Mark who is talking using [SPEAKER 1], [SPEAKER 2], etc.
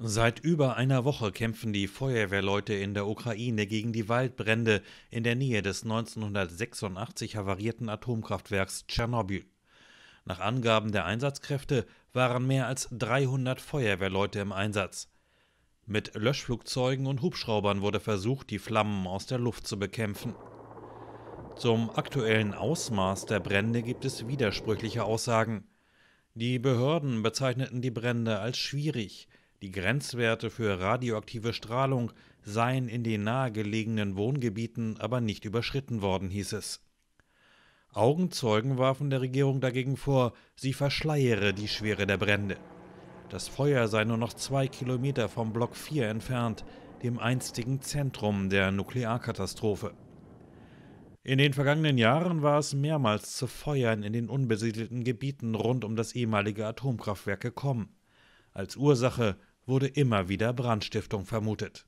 [SPEAKER 1] Seit über einer Woche kämpfen die Feuerwehrleute in der Ukraine gegen die Waldbrände in der Nähe des 1986 havarierten Atomkraftwerks Tschernobyl. Nach Angaben der Einsatzkräfte waren mehr als 300 Feuerwehrleute im Einsatz. Mit Löschflugzeugen und Hubschraubern wurde versucht, die Flammen aus der Luft zu bekämpfen. Zum aktuellen Ausmaß der Brände gibt es widersprüchliche Aussagen. Die Behörden bezeichneten die Brände als schwierig. Die Grenzwerte für radioaktive Strahlung seien in den nahegelegenen Wohngebieten aber nicht überschritten worden, hieß es. Augenzeugen warfen der Regierung dagegen vor, sie verschleiere die Schwere der Brände. Das Feuer sei nur noch zwei Kilometer vom Block 4 entfernt, dem einstigen Zentrum der Nuklearkatastrophe. In den vergangenen Jahren war es mehrmals zu Feuern in den unbesiedelten Gebieten rund um das ehemalige Atomkraftwerk gekommen. Als Ursache wurde immer wieder Brandstiftung vermutet